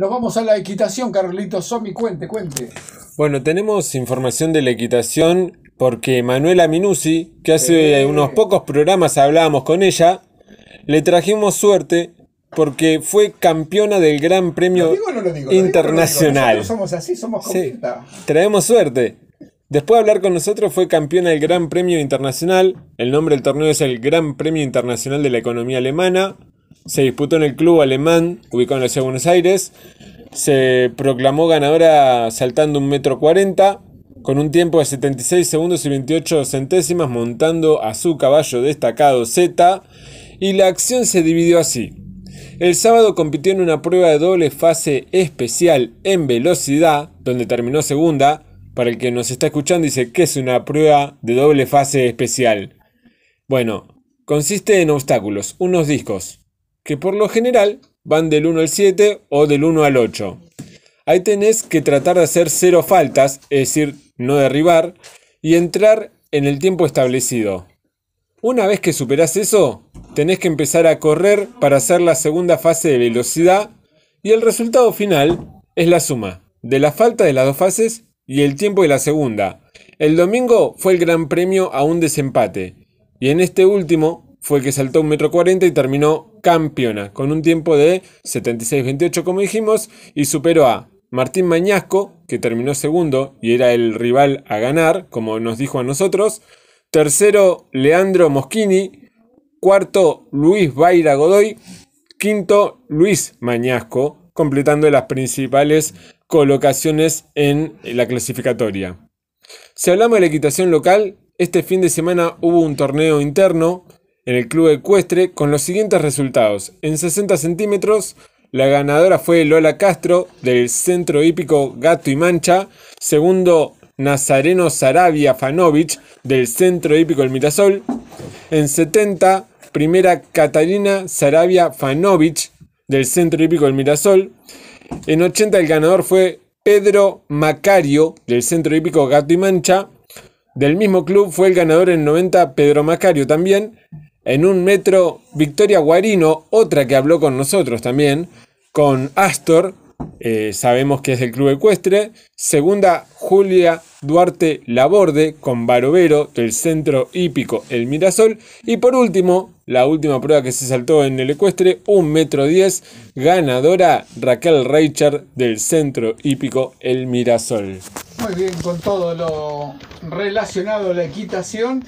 Nos vamos a la equitación, Carlitos Somi, cuente, cuente. Bueno, tenemos información de la equitación porque Manuela Minucci, que hace eh. unos pocos programas hablábamos con ella, le trajimos suerte porque fue campeona del Gran Premio Internacional. somos así, somos sí, Traemos suerte. Después de hablar con nosotros fue campeona del Gran Premio Internacional. El nombre del torneo es el Gran Premio Internacional de la Economía Alemana se disputó en el club alemán ubicado en la ciudad de Buenos Aires. Se proclamó ganadora saltando un metro cuarenta con un tiempo de 76 segundos y 28 centésimas montando a su caballo destacado Z y la acción se dividió así. El sábado compitió en una prueba de doble fase especial en velocidad, donde terminó segunda. Para el que nos está escuchando dice que es una prueba de doble fase especial. Bueno, consiste en obstáculos, unos discos, que por lo general van del 1 al 7 o del 1 al 8. Ahí tenés que tratar de hacer cero faltas, es decir, no derribar, y entrar en el tiempo establecido. Una vez que superás eso, tenés que empezar a correr para hacer la segunda fase de velocidad y el resultado final es la suma de la falta de las dos fases y el tiempo de la segunda. El domingo fue el gran premio a un desempate y en este último fue el que saltó 1,40 metro y terminó campeona, con un tiempo de 76-28 como dijimos, y superó a Martín Mañasco, que terminó segundo y era el rival a ganar, como nos dijo a nosotros. Tercero, Leandro Moschini. Cuarto, Luis Baira Godoy. Quinto, Luis Mañasco, completando las principales colocaciones en la clasificatoria. Si hablamos de la equitación local, este fin de semana hubo un torneo interno en el club ecuestre con los siguientes resultados. En 60 centímetros, la ganadora fue Lola Castro del centro hípico Gato y Mancha. Segundo, Nazareno Sarabia Fanovich del centro hípico El Mirasol. En 70, primera Catalina Sarabia Fanovich del centro hípico El Mirasol. En 80, el ganador fue Pedro Macario del centro hípico Gato y Mancha. Del mismo club fue el ganador en 90 Pedro Macario también. En un metro, Victoria Guarino, otra que habló con nosotros también, con Astor, eh, sabemos que es del Club Ecuestre. Segunda, Julia Duarte Laborde con Barovero del Centro Hípico El Mirasol. Y por último, la última prueba que se saltó en el Ecuestre, un metro diez, ganadora Raquel Reichard del Centro Hípico El Mirasol. Muy bien, con todo lo relacionado a la equitación.